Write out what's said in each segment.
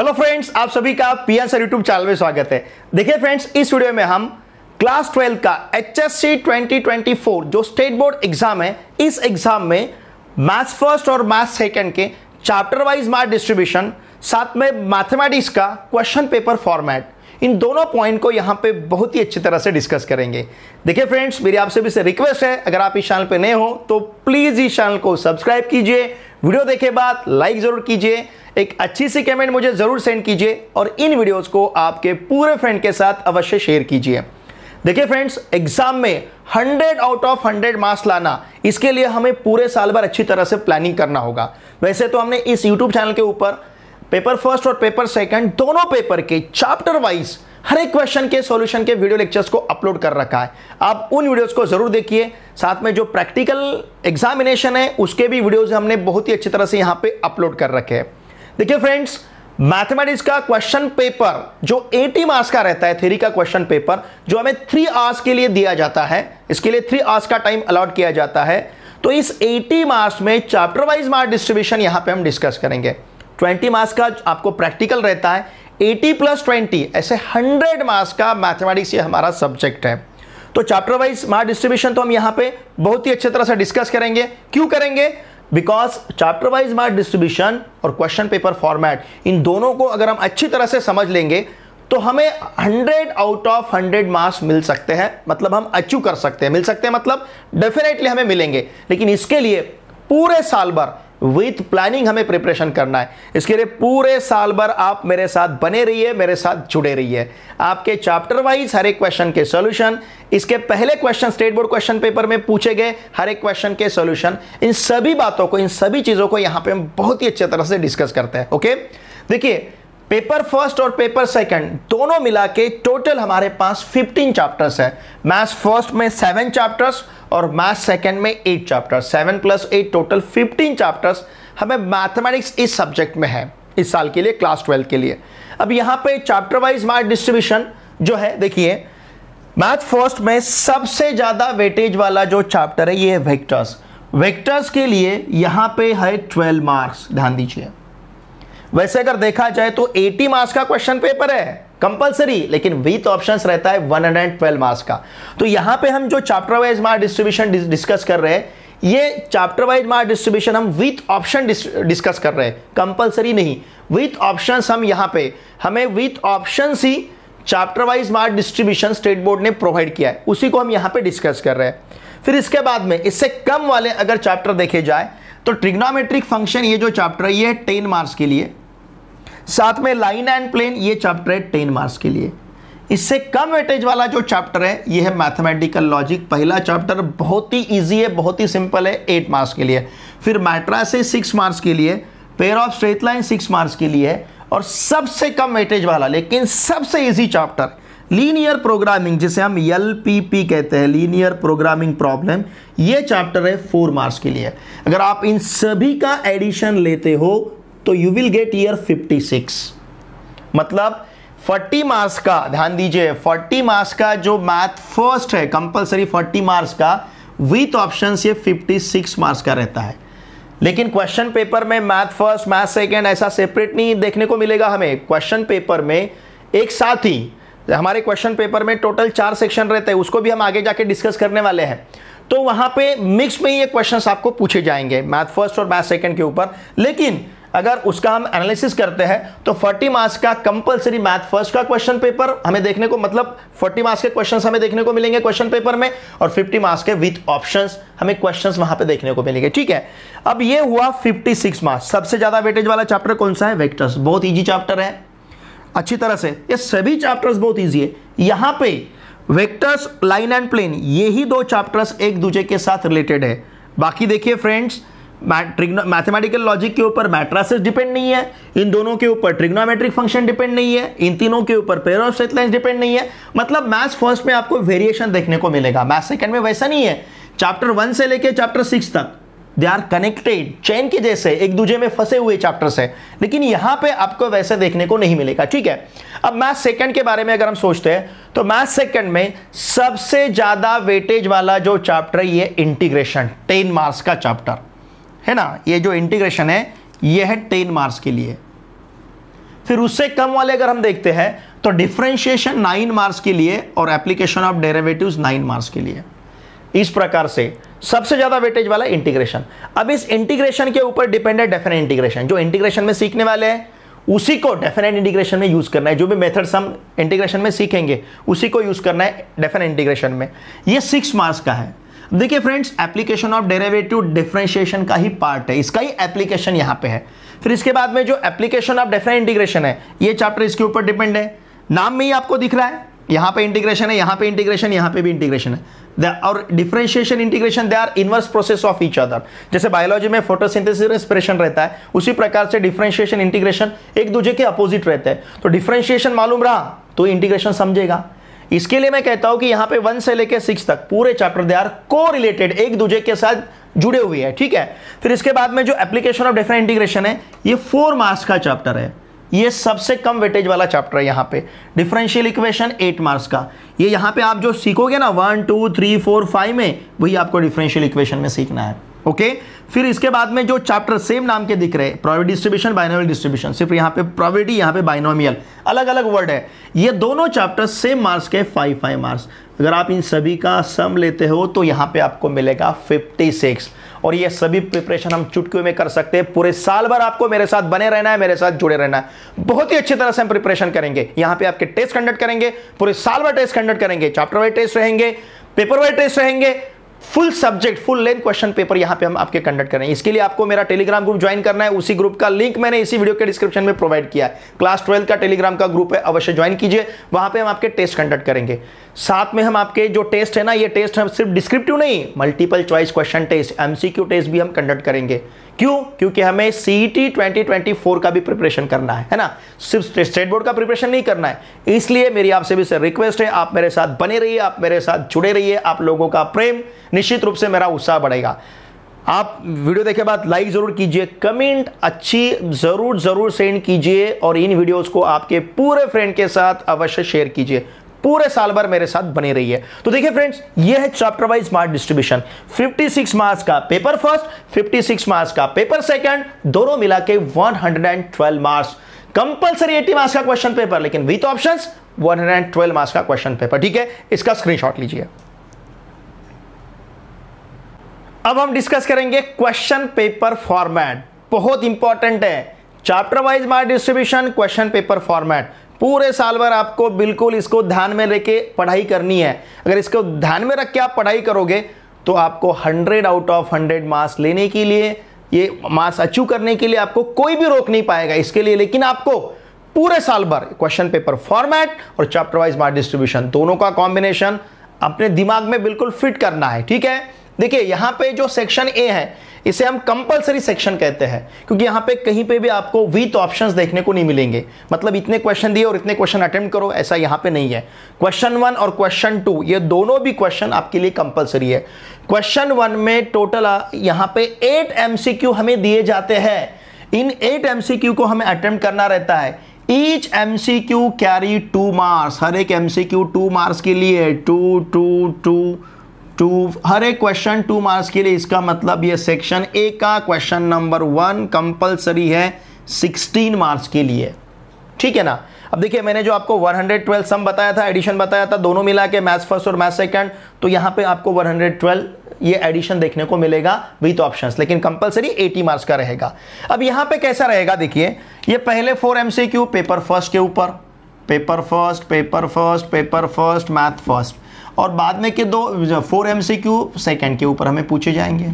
hello friends आप सभी का पिया सर यूट्यूब चैनल में स्वागत है देखिए फ्रेंड्स इस वीडियो में हम क्लास ट्वेल्व का H S C twenty twenty four जो स्टेट बोर्ड एग्जाम है इस एग्जाम में मैथ्स फर्स्ट और मैथ्स सेकंड के चैप्टर वाइज मार्क डिस्ट्रीब्यूशन साथ में मैथमेटिक्स का क्वेश्चन पेपर फॉर्मेट इन दोनों पॉइंट को यहाँ पे बहुत ही अच्छी तरह से डिस्कस करेंगे देखिए फ्रेंड्स मेरी आपसे भी से रिक्वेस्ट है अगर आप इस चैनल पे नए हो तो प्लीज़ इस चैनल को सब्सक्राइब कीजिए वीडियो देखे बाद लाइक ज़रूर कीजिए एक अच्छी सी कमेंट मुझे ज़रूर सेंड कीजिए और इन वीडियोज़ को आपके पूरे फ्रेंड के साथ अवश्य शेयर कीजिए देखिए फ्रेंड्स एग्जाम में 100 आउट ऑफ 100 मार्क्स लाना इसके लिए हमें पूरे साल भर अच्छी तरह से प्लानिंग करना होगा वैसे तो हमने इस यूट्यूब चैनल के ऊपर पेपर फर्स्ट और पेपर सेकंड दोनों पेपर के चैप्टर वाइज हर एक क्वेश्चन के सॉल्यूशन के वीडियो लेक्चर्स को अपलोड कर रखा है आप उन वीडियोस को जरूर देखिए साथ में जो प्रैक्टिकल एग्जामिनेशन है उसके भी वीडियोस हमने बहुत ही अच्छी तरह से यहाँ पे अपलोड कर रखे हैं देखिए फ्रेंड्स मैथमेटिक्स का क्वेश्चन पेपर जो 80 मार्क्स का रहता है थ्री का क्वेश्चन पेपर जो हमें थ्री आवर्स के लिए दिया जाता है इसके लिए थ्री आवर्स का टाइम अलॉट किया जाता है तो इस 80 मार्क्स में चैप्टर वाइज मार्क डिस्ट्रीब्यूशन यहां पे हम डिस्कस करेंगे ट्वेंटी मार्क्स का आपको प्रैक्टिकल रहता है एटी प्लस ट्वेंटी ऐसे हंड्रेड मार्क्स का मैथमेटिक्स ये हमारा सब्जेक्ट है तो चैप्टर वाइज मार्क डिस्ट्रीब्यूशन तो हम यहाँ पे बहुत ही अच्छे तरह से डिस्कस करेंगे क्यों करेंगे because chapter wise mark distribution और क्वेश्चन पेपर फॉर्मेट इन दोनों को अगर हम अच्छी तरह से समझ लेंगे तो हमें 100 आउट ऑफ 100 मार्क्स मिल सकते हैं मतलब हम अचीव कर सकते हैं मिल सकते हैं मतलब डेफिनेटली हमें मिलेंगे लेकिन इसके लिए पूरे साल भर विथ प्लानिंग हमें प्रिपरेशन करना है इसके लिए पूरे साल भर आप मेरे साथ बने रहिए मेरे साथ जुड़े रहिए आपके चैप्टर वाइज हर एक क्वेश्चन के सॉल्यूशन इसके पहले question state board question paper में पूछे गए हर एक क्वेश्चन के सॉल्यूशन इन सभी बातों को इन सभी चीज़ों को यहां पे हम बहुत ही अच्छे तरह से डिस्कस करते हैं ओके देखिए पेपर फर्स्ट और पेपर सेकंड दोनों मिला के टोटल हमारे पास 15 चैप्टर्स है मैथ्स फर्स्ट में सेवन चैप्टर्स और मैथ्स सेकंड में eight chapters seven plus eight total 15 chapters हमें मैथमेटिक्स इस सब्जेक्ट में है इस साल के लिए क्लास ट्वेल्व के लिए अब यहाँ पे चैप्टर वाइज मार्क डिस्ट्रीब्यूशन जो है देखिए मैथ फर्स्ट में सबसे ज़्यादा वेटेज वाला जो चैप्टर है ये है वेक्टर्स वेक्टर्स के लिए यहाँ पे है ट्वेल्व मार्क्स ध्यान दीजिए वैसे अगर देखा जाए तो 80 मार्क्स का क्वेश्चन पेपर है कंपलसरी लेकिन विथ ऑप्शंस रहता है 112 मार्क्स का तो यहां पे हम जो chapter wise mark distribution discuss कर रहे हैं ये चैप्टर वाइज मार्क डिस्ट्रीब्यूशन हम विथ ऑप्शन डिस्कस कर रहे हैं कंपलसरी नहीं विथ ऑप्शन हम यहां पर हमें विथ ऑप्शन ही chapter wise mark distribution state board ने प्रोवाइड किया है उसी को हम यहां पर डिस्कस कर रहे हैं फिर इसके बाद में इससे कम वाले अगर चैप्टर देखे जाए तो ट्रिग्नोमेट्रिक फंक्शन ये जो चैप्टर है ये टेन मार्क्स के लिए साथ में लाइन एंड प्लेन ये चैप्टर है टेन मार्क्स के लिए इससे कम वेटेज वाला जो चैप्टर है ये है मैथमेटिकल लॉजिक पहला चैप्टर बहुत ही इजी है बहुत ही सिंपल है एट मार्क्स के लिए फिर मैट्रा से सिक्स मार्क्स के लिए pair of straight line six marks के लिए है और सबसे कम वेटेज वाला लेकिन सबसे ईजी चैप्टर लीनियर प्रोग्रामिंग जिसे हम एल कहते हैं लीनियर प्रोग्रामिंग प्रॉब्लम ये चैप्टर है फोर मार्क्स के लिए अगर आप इन सभी का एडिशन लेते हो तो यू विल गेट ईयर 56 मतलब 40 मार्क्स का ध्यान दीजिए 40 मार्क्स का जो मैथ फर्स्ट है कंपलसरी 40 मार्क्स का विथ ऑप्शन ये 56 मार्क्स का रहता है लेकिन क्वेश्चन पेपर में मैथ फर्स्ट मैथ सेकेंड ऐसा सेपरेट नहीं देखने को मिलेगा हमें क्वेश्चन पेपर में एक साथ ही हमारे क्वेश्चन पेपर में टोटल चार सेक्शन रहते हैं उसको भी हम आगे जाके डिस्कस करने वाले हैं तो वहां पे मिक्स में ये क्वेश्चंस आपको पूछे जाएंगे मैथ फर्स्ट और मैथ सेकंड के ऊपर लेकिन अगर उसका हम एनालिसिस करते हैं तो 40 मार्क्स का कंपलसरी मैथ फर्स्ट का क्वेश्चन पेपर हमें देखने को मतलब 40 मार्क्स के क्वेश्चंस हमें देखने को मिलेंगे क्वेश्चन पेपर में और 50 मार्क्स के विथ ऑप्शंस हमें क्वेश्चंस वहां पे देखने को मिलेंगे ठीक है अब ये हुआ 56 मार्क्स सबसे ज़्यादा वेटेज वाला चैप्टर कौन सा है वेक्टर्स बहुत ईजी चैप्टर है अच्छी तरह से ये सभी चैप्टर्स बहुत ईजी है यहाँ पे वेक्टर्स लाइन एंड प्लेन ये दो चैप्टर्स एक दूसरे के साथ रिलेटेड है बाकी देखिए फ्रेंड्स मैथमेटिकल लॉजिक के ऊपर मैट्रासेस डिपेंड नहीं है इन दोनों के ऊपर ट्रिग्नोमेट्रिक फंक्शन डिपेंड नहीं है इन तीनों के ऊपर pair of straight lines depend नहीं है मतलब मैथ्स फर्स्ट में आपको वेरिएशन देखने को मिलेगा मैथ सेकंड में वैसा नहीं है चैप्टर वन से लेकर चैप्टर सिक्स तक दे आर कनेक्टेड चैन के जैसे एक दूसरे में फंसे हुए चैप्टर्स है लेकिन यहां पे आपको वैसे देखने को नहीं मिलेगा ठीक है अब मैथ सेकंड के बारे में अगर हम सोचते हैं तो मैथ सेकंड में सबसे ज्यादा वेटेज वाला जो चैप्टर ये इंटीग्रेशन टेन मार्क्स का चैप्टर है ना ये जो इंटीग्रेशन है ये है टेन मार्क्स के लिए फिर उससे कम वाले अगर हम देखते हैं तो डिफ्रेंशिएशन नाइन मार्क्स के लिए और application of derivative nine marks के लिए इस प्रकार से सबसे ज़्यादा वेटेज वाला इंटीग्रेशन अब इस इंटीग्रेशन के ऊपर डिपेंड है डेफिनेट इंटीग्रेशन जो इंटीग्रेशन में सीखने वाले हैं उसी को डेफिनेट इंटीग्रेशन में यूज़ करना है जो भी मेथड्स हम इंटीग्रेशन में सीखेंगे उसी को यूज़ करना है डेफिनेट इंटीग्रेशन में ये सिक्स मार्क्स का है देखिए friends application of derivative differentiation का ही पार्ट है इसका ही एप्लीकेशन यहाँ पे है फिर इसके बाद में जो एप्लीकेशन ऑफ डेफरेंट इंटीग्रेशन है ये चैप्टर इसके ऊपर डिपेंड है नाम में ही आपको दिख रहा है यहाँ पे इंटीग्रेशन है यहाँ पे इंटीग्रेशन यहाँ पे भी इंटीग्रेशन है और differentiation integration they are inverse process of each other जैसे बायोलॉजी में फोटोसिंथेसिस रेस्पिरेशन रहता है उसी प्रकार से डिफ्रेंशिएशन इंटीग्रेशन एक दूसरे के अपोजिट रहते हैं तो डिफ्रेंशिएशन मालूम रहा तो इंटीग्रेशन समझेगा इसके लिए मैं कहता हूं कि यहां पे वन से लेकर सिक्स तक पूरे चैप्टर दे आर को रिलेटेड एक दूसरे के साथ जुड़े हुए हैं ठीक है फिर इसके बाद में जो एप्लीकेशन ऑफ डिफरेंट इंटीग्रेशन है ये फोर मार्क्स का चैप्टर है ये सबसे कम वेटेज वाला चैप्टर है यहाँ पे डिफरेंशियल इक्वेशन एट मार्क्स का ये यहाँ पे आप जो सीखोगे ना one two three four five में वही आपको डिफरेंशियल इक्वेशन में सीखना है ओके फिर इसके बाद में जो चैप्टर सेम नाम के दिख रहे हैं प्रॉबिटी डिस्ट्रीब्यूशन बाइनोमियल डिस्ट्रीब्यूशन सिर्फ यहाँ पे प्रॉबिटी यहाँ पे बाइनोमियल अलग अलग वर्ड है ये दोनों चैप्टर सेम मार्क्स के फाइव फाइव मार्क्स अगर आप इन सभी का सम लेते हो तो यहाँ पे आपको मिलेगा फिफ्टी सिक्स और ये सभी प्रिपरेशन हम चुटकियों में कर सकते हैं पूरे साल भर आपको मेरे साथ बने रहना है मेरे साथ जुड़े रहना है बहुत ही अच्छी तरह से हम प्रिपरेशन करेंगे यहाँ पे आपके टेस्ट कंडक्ट करेंगे पूरे साल भर टेस्ट कंडक्ट करेंगे चैप्टर वाइज टेस्ट रहेंगे पेपर वाइज टेस्ट रहेंगे full subject full length question paper यहां पे हम आपके कंडक्ट करें इसके लिए आपको मेरा टेलीग्राम ग्रुप ज्वाइन करना है उसी ग्रुप का लिंक मैंने इसी वीडियो के डिस्क्रिप्शन में प्रोवाइड किया है क्लास ट्वेल्थ का टेलीग्राम का ग्रुप है अवश्य ज्वाइन कीजिए वहां पे हम आपके टेस्ट कंडक्ट करेंगे साथ में हम आपके जो टेस्ट है ना ये टेस्ट हम सिर्फ डिस्क्रिप्टिव नहीं multiple choice question test MCQ test भी हम कंडक्ट करेंगे क्यों क्योंकि हमें C T twenty twenty four का भी प्रिपरेशन करना है है ना सिर्फ स्टेट बोर्ड का प्रिपरेशन नहीं करना है इसलिए मेरी आपसे भी सर रिक्वेस्ट है आप मेरे साथ बने रहिए आप मेरे साथ जुड़े रहिए आप लोगों का प्रेम निश्चित रूप से मेरा उत्साह बढ़ेगा आप वीडियो देखे बाद लाइक ज़रूर कीजिए कमेंट अच्छी ज़रूर ज़रूर सेंड कीजिए और इन वीडियोस को आपके पूरे फ्रेंड के साथ अवश्य शेयर कीजिए पूरे साल भर मेरे साथ बनी रही है तो देखिए फ्रेंड्स ये है chapter wise smart distribution 56 marks का पेपर फर्स्ट 56 मार्क्स का पेपर सेकंड दोनों मिला के 112 मार्क्स कंपलसरी 80 मार्क्स का क्वेश्चन पेपर लेकिन विथ ऑप्शन 112 मार्क्स का क्वेश्चन पेपर ठीक है इसका स्क्रीनशॉट लीजिए अब हम डिस्कस करेंगे क्वेश्चन पेपर फॉर्मेट बहुत इंपॉर्टेंट है chapter wise mark distribution question paper format पूरे साल भर आपको बिल्कुल इसको ध्यान में लेके पढ़ाई करनी है अगर इसको ध्यान में रख के आप पढ़ाई करोगे तो आपको 100 आउट ऑफ 100 मार्क्स लेने के लिए ये मार्क्स अचीव करने के लिए आपको कोई भी रोक नहीं पाएगा इसके लिए लेकिन आपको पूरे साल भर क्वेश्चन पेपर फॉर्मेट और चैप्टर वाइज मार्क डिस्ट्रीब्यूशन दोनों का कॉम्बिनेशन अपने दिमाग में बिल्कुल फिट करना है ठीक है देखिए यहां पे जो सेक्शन ए है इसे हम कंपलसरी सेक्शन कहते हैं क्योंकि यहां पे कहीं पे भी आपको विथ ऑप्शंस देखने को नहीं मिलेंगे मतलब इतने क्वेश्चन दिए और इतने क्वेश्चन अटेम्प्ट करो ऐसा यहां पे नहीं है क्वेश्चन वन और क्वेश्चन टू ये दोनों भी क्वेश्चन आपके लिए कंपलसरी है क्वेश्चन वन में टोटल यहां पे एट एमसीक्यू हमें दिए जाते हैं इन एट एमसीक्यू को हमें अटेम्प्ट करना रहता है each M C Q carry two marks हर एक M C Q two marks के लिए टू टू टू टू हर एक क्वेश्चन टू मार्क्स के लिए इसका मतलब ये सेक्शन ए का क्वेश्चन नंबर वन कंपलसरी है सिक्सटीन मार्क्स के लिए ठीक है ना अब देखिए मैंने जो आपको 112 सम बताया था एडिशन बताया था दोनों मिला के मैथ्स फर्स्ट और मैथ सेकंड तो यहाँ पे आपको 112 ये एडिशन देखने को मिलेगा विथ ऑप्शंस लेकिन कंपलसरी 80 मार्क्स का रहेगा अब यहाँ पे कैसा रहेगा देखिए ये पहले फोर एमसीक्यू पेपर फर्स्ट के ऊपर paper first paper first paper first math first और बाद में के दो four M C Q second के ऊपर हमें पूछे जाएंगे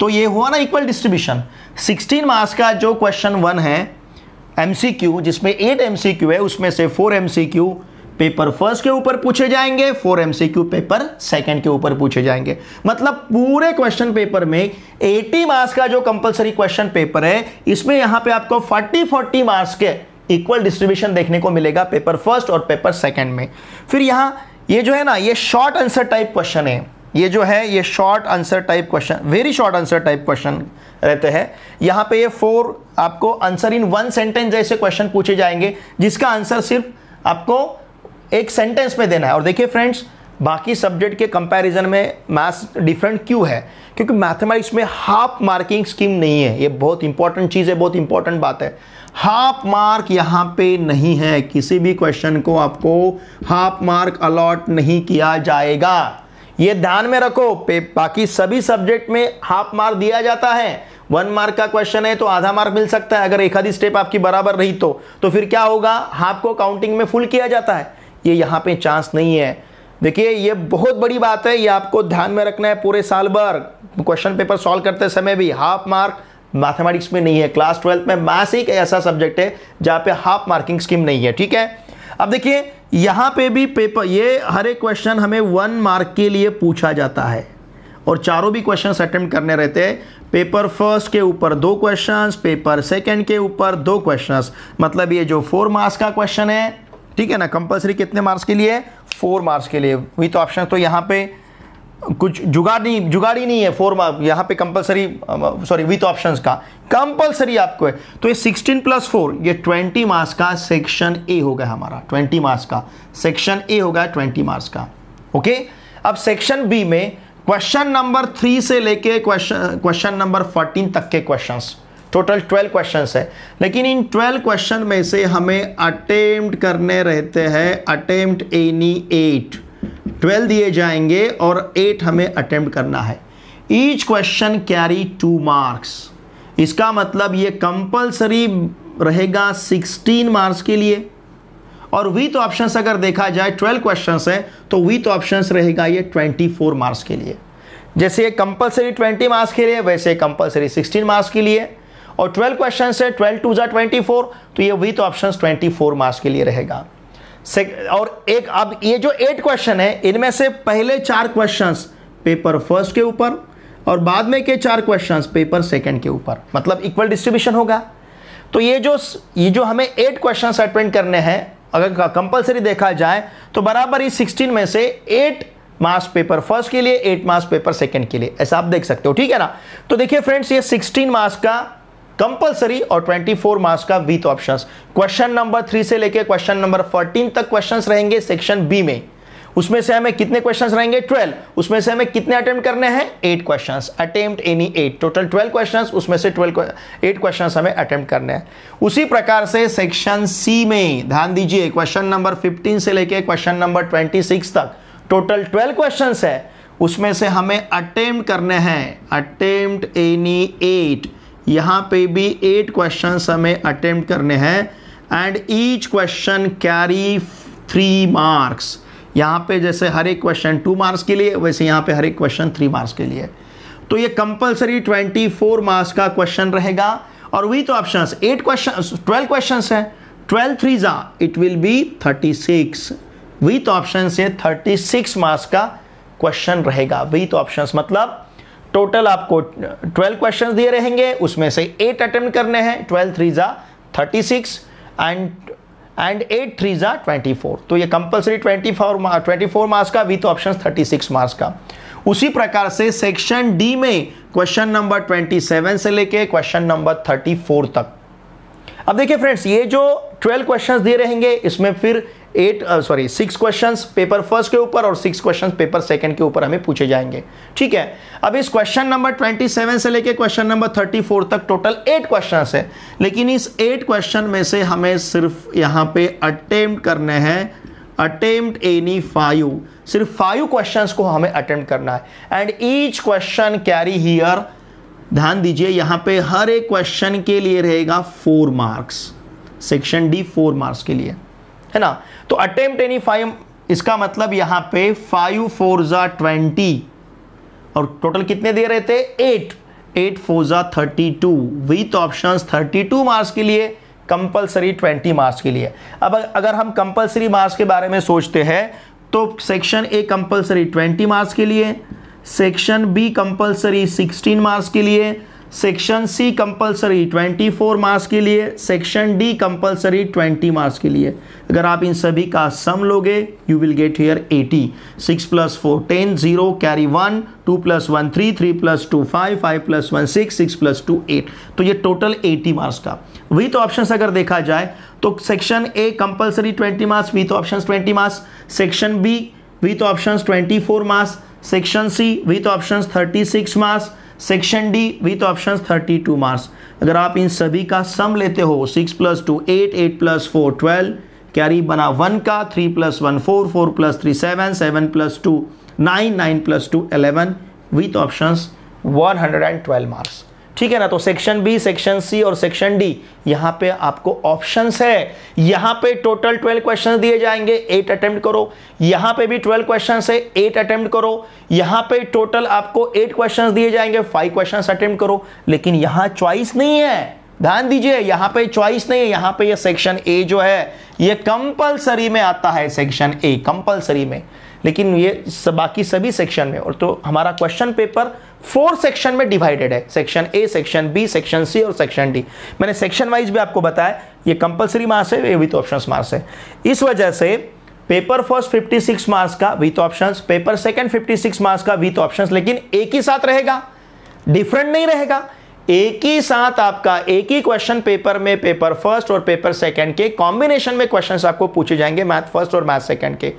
तो ये हुआ ना इक्वल डिस्ट्रीब्यूशन 16 मार्क्स का जो क्वेश्चन वन है एम सी क्यू जिसमें एट एम सी क्यू है उसमें से four M C Q paper first के ऊपर पूछे जाएंगे four M C Q paper second के ऊपर पूछे जाएंगे मतलब पूरे क्वेश्चन पेपर में 80 मार्क्स का जो कंपलसरी क्वेश्चन पेपर है इसमें यहाँ पे आपको 40 40 मार्क्स के इक्वल डिस्ट्रीब्यूशन देखने को मिलेगा पेपर फर्स्ट और पेपर सेकेंड में फिर यहाँ ये जो है ना ये शॉर्ट आंसर टाइप क्वेश्चन है ये जो है ये short answer type question very short answer type question रहते हैं यहाँ पे ये फोर आपको आंसर इन वन सेंटेंस जैसे क्वेश्चन पूछे जाएंगे जिसका आंसर सिर्फ आपको एक सेंटेंस में देना है और देखिए फ्रेंड्स बाकी सब्जेक्ट के कंपैरिजन में मैथ्स डिफरेंट क्यों है क्योंकि मैथमेटिक्स में हाफ मार्किंग स्कीम नहीं है ये बहुत इंपॉर्टेंट चीज़ है बहुत इंपॉर्टेंट बात है हाफ मार्क यहां पे नहीं है किसी भी क्वेश्चन को आपको हाफ मार्क अलॉट नहीं किया जाएगा ये ध्यान में रखो पे बाकी सभी सब्जेक्ट में हाफ मार्क दिया जाता है वन मार्क का क्वेश्चन है तो आधा मार्क मिल सकता है अगर एक आधी स्टेप आपकी बराबर रही तो तो फिर क्या होगा हाफ को काउंटिंग में फुल किया जाता है ये यहाँ पे चांस नहीं है देखिए ये बहुत बड़ी बात है ये आपको ध्यान में रखना है पूरे साल भर क्वेश्चन पेपर सॉल्व करते समय भी हाफ मार्क मैथमेटिक्स में नहीं है क्लास ट्वेल्थ में मैथ्स एक ऐसा सब्जेक्ट है जहाँ पे हाफ मार्किंग स्कीम नहीं है ठीक है अब देखिए यहाँ पे भी पेपर ये हर एक क्वेश्चन हमें वन मार्क के लिए पूछा जाता है और चारों भी क्वेश्चन अटेम्प्ट करने रहते हैं पेपर फर्स्ट के ऊपर दो क्वेश्चन पेपर सेकेंड के ऊपर दो क्वेश्चन मतलब ये जो फोर मार्क्स का क्वेश्चन है ठीक है ना कंपलसरी कितने मार्क्स के लिए फोर मार्क्स के लिए वही तो ऑप्शन तो यहाँ पे कुछ जुगाड़ी जुगाड़ी नहीं है फॉर्म यहाँ पे कंपलसरी सॉरी विथ ऑप्शंस का कंपलसरी आपको है तो ये 16 प्लस फोर ये 20 मार्क्स का सेक्शन ए हो गया हमारा 20 मार्क्स का सेक्शन ए हो गया 20 मार्क्स का ओके अब सेक्शन बी में क्वेश्चन नंबर थ्री से लेके क्वेश्चन क्वेश्चन नंबर फोर्टीन तक के क्वेश्चन टोटल ट्वेल्व क्वेश्चन है लेकिन इन ट्वेल्व क्वेश्चन में से हमें अटेम्प्ट करने रहते हैं अटेम्प्ट एनी एट 12 दिए जाएंगे और एट हमें अटेम्प्ट करना है each question carry two marks इसका मतलब ये कंपलसरी रहेगा 16 मार्क्स के लिए और विथ तो ऑप्शंस अगर देखा जाए ट्वेल्व क्वेश्चंस हैं तो विथ तो ऑप्शंस रहेगा ये ट्वेंटी फोर मार्क्स के लिए जैसे ये कंपलसरी ट्वेंटी मार्क्स के लिए वैसे कंपलसरी सिक्सटीन मार्क्स के लिए और ट्वेल्व क्वेश्चन है ट्वेल्व टू ज़ा ट्वेंटी फोर तो ये विथ तो ऑप्शन ट्वेंटी फोर मार्क्स के लिए रहेगा और एक अब ये जो एट क्वेश्चन है इनमें से पहले चार क्वेश्चंस पेपर फर्स्ट के ऊपर और बाद में के चार क्वेश्चंस पेपर सेकंड के ऊपर मतलब इक्वल डिस्ट्रीब्यूशन होगा तो ये जो ये जो हमें एट क्वेश्चन अटेंड करने हैं अगर कंपलसरी देखा जाए तो बराबर ही सिक्सटीन में से एट मार्क्स पेपर फर्स्ट के लिए एट मास पेपर सेकंड के लिए ऐसा आप देख सकते हो ठीक है ना तो देखिए फ्रेंड्स ये सिक्सटीन मार्क्स का कंपलसरी और 24 मार्क्स का with options question number three से लेकर क्वेश्चन नंबर 14 तक क्वेश्चंस रहेंगे सेक्शन बी में उसमें से हमें कितने क्वेश्चंस रहेंगे 12 उसमें से हमें कितने अटेम्प्ट करने हैं 8 questions attempt any 8 total 12 questions उसमें से 12 8 क्वेश्चंस हमें अटेम्प्ट करने हैं उसी प्रकार से सेक्शन सी में ध्यान दीजिए क्वेश्चन नंबर 15 से लेके क्वेश्चन नंबर 26 तक टोटल 12 क्वेश्चंस है उसमें से हमें अटेम्प्ट करने हैं अटेम्प्ट एनी एट यहाँ पे भी एट क्वेश्चन हमें अटेम्प्ट करने हैं and each question carry three marks यहाँ पे जैसे हर एक क्वेश्चन टू मार्क्स के लिए वैसे यहाँ पे हर एक क्वेश्चन थ्री मार्क्स के लिए तो ये कंपलसरी ट्वेंटी फोर मार्क्स का क्वेश्चन रहेगा और with options eight question twelve question है ट्वेल्व थ्री जा it will be thirty six with option से थर्टी सिक्स मार्क्स का क्वेश्चन रहेगा विथ ऑप्शन मतलब टोटल आपको ट्वेल्व क्वेश्चन दिए रहेंगे उसमें से एट अटेम्प्ट करने हैं ट्वेल्व थ्री ज़ा thirty six and and eight three ज़ा ट्वेंटी फोर तो ये compulsory twenty four twenty four marks का with option thirty six marks का उसी प्रकार से सेक्शन डी में क्वेश्चन नंबर ट्वेंटी सेवन से लेके क्वेश्चन नंबर थर्टी फोर तक अब देखिए फ्रेंड्स ये जो ट्वेल्व क्वेश्चंस दिए रहेंगे इसमें फिर eight sorry six questions paper first के ऊपर और सिक्स क्वेश्चंस पेपर सेकंड के ऊपर हमें पूछे जाएंगे ठीक है अब इस क्वेश्चन नंबर ट्वेंटी सेवन से लेकर क्वेश्चन नंबर थर्टी फोर तक टोटल एट क्वेश्चन है लेकिन इस एट क्वेश्चन में से हमें सिर्फ यहाँ पे अटेम्प्ट करने हैं अटेम्प्ट एनी फाइव सिर्फ फाइव क्वेश्चन को हमें अटेम्प्ट करना है and each question carry here ध्यान दीजिए यहाँ पे हर एक क्वेश्चन के लिए रहेगा four marks section D four marks के लिए है ना तो अटेम्प्ट एनी फाइव इसका मतलब यहां पे फाइव फोर जा ट्वेंटी और टोटल कितने दे रहे थे एट एट फोर जा thirty two with option thirty two marks के लिए कंपलसरी ट्वेंटी मार्क्स के लिए अब अगर हम कंपलसरी मार्क्स के बारे में सोचते हैं तो section A compulsory twenty marks के लिए section B compulsory sixteen marks के लिए सेक्शन सी कंपलसरी 24 मार्क्स के लिए सेक्शन डी कंपलसरी 20 मार्क्स के लिए अगर आप इन सभी का सम लोगे you will get here 80 six plus four ten zero carry one two plus one three three plus two five five plus one six six plus two eight तो ये टोटल 80 मार्क्स का तो ऑप्शन अगर देखा जाए तो section A compulsory 20 marks with option 20 marks section B with option 24 marks section C with option 36 marks section D with option thirty two marks अगर आप इन सभी का सम लेते हो six plus two eight eight plus four twelve carry बना one का three plus one four four plus three seven seven plus two nine nine plus two eleven with option one hundred and twelve marks ठीक है ना तो section B section C और section D यहां पे आपको ऑप्शंस है यहां पे टोटल 12 क्वेश्चंस दिए जाएंगे एट अटेम्प्ट करो यहां पे भी 12 क्वेश्चंस है एट अटेम्प्ट करो यहां पे टोटल आपको एट क्वेश्चंस दिए जाएंगे फाइव क्वेश्चंस अटेम्प्ट करो लेकिन यहां च्वाइस नहीं है ध्यान दीजिए यहां पे चॉइस नहीं है यहां पे ये यह सेक्शन ए जो है ये कंपलसरी में आता है सेक्शन ए कंपलसरी में लेकिन ये बाकी सभी सेक्शन में और तो हमारा क्वेश्चन पेपर फोर सेक्शन में डिवाइडेड है section A section B section C और सेक्शन डी मैंने सेक्शन वाइज भी आपको बताया ये कंपलसरी मार्क्स है ये विथ ऑप्शन मार्क्स है इस वजह से पेपर फर्स्ट 56 मार्क्स का with options paper second 56 marks का विथ ऑप्शंस लेकिन एक ही साथ रहेगा डिफरेंट नहीं रहेगा एक ही साथ आपका एक ही क्वेश्चन पेपर में पेपर फर्स्ट और पेपर सेकंड के कॉम्बिनेशन में क्वेश्चंस आपको पूछे जाएंगे मैथ फर्स्ट और मैथ सेकंड के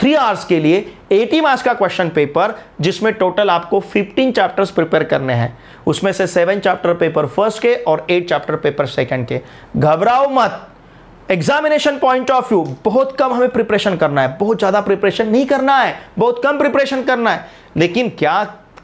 थ्री आवर्स के लिए 80 मार्क्स का क्वेश्चन पेपर जिसमें टोटल आपको 15 चैप्टर्स प्रिपेयर करने हैं उसमें से सेवन चैप्टर पेपर फर्स्ट के और एट चैप्टर पेपर सेकेंड के घबराओ मत एग्जामिनेशन पॉइंट ऑफ व्यू बहुत कम हमें प्रिपरेशन करना है बहुत ज़्यादा प्रिपरेशन नहीं करना है बहुत कम प्रिपरेशन करना है लेकिन क्या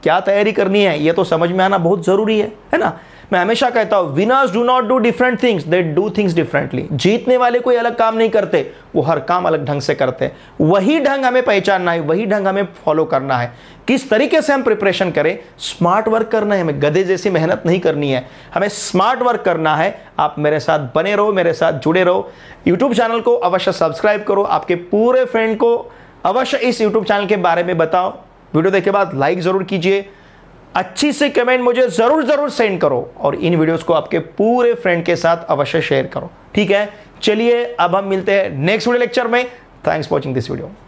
क्या तैयारी करनी है ये तो समझ में आना बहुत ज़रूरी है है ना मैं हमेशा कहता हूं winners do not do different things they do things differently जीतने वाले कोई अलग काम नहीं करते वो हर काम अलग ढंग से करते हैं वही ढंग हमें पहचानना है वही ढंग हमें फॉलो करना है किस तरीके से हम प्रिपरेशन करें स्मार्ट वर्क करना है हमें गधे जैसी मेहनत नहीं करनी है हमें स्मार्ट वर्क करना है आप मेरे साथ बने रहो मेरे साथ जुड़े रहो यूट्यूब चैनल को अवश्य सब्सक्राइब करो आपके पूरे फ्रेंड को अवश्य इस यूट्यूब चैनल के बारे में बताओ वीडियो देखे बाद लाइक ज़रूर कीजिए अच्छी से कमेंट मुझे ज़रूर ज़रूर सेंड करो और इन वीडियोस को आपके पूरे फ्रेंड के साथ अवश्य शेयर करो ठीक है चलिए अब हम मिलते हैं नेक्स्ट वीडियो लेक्चर में थैंक्स वॉचिंग दिस वीडियो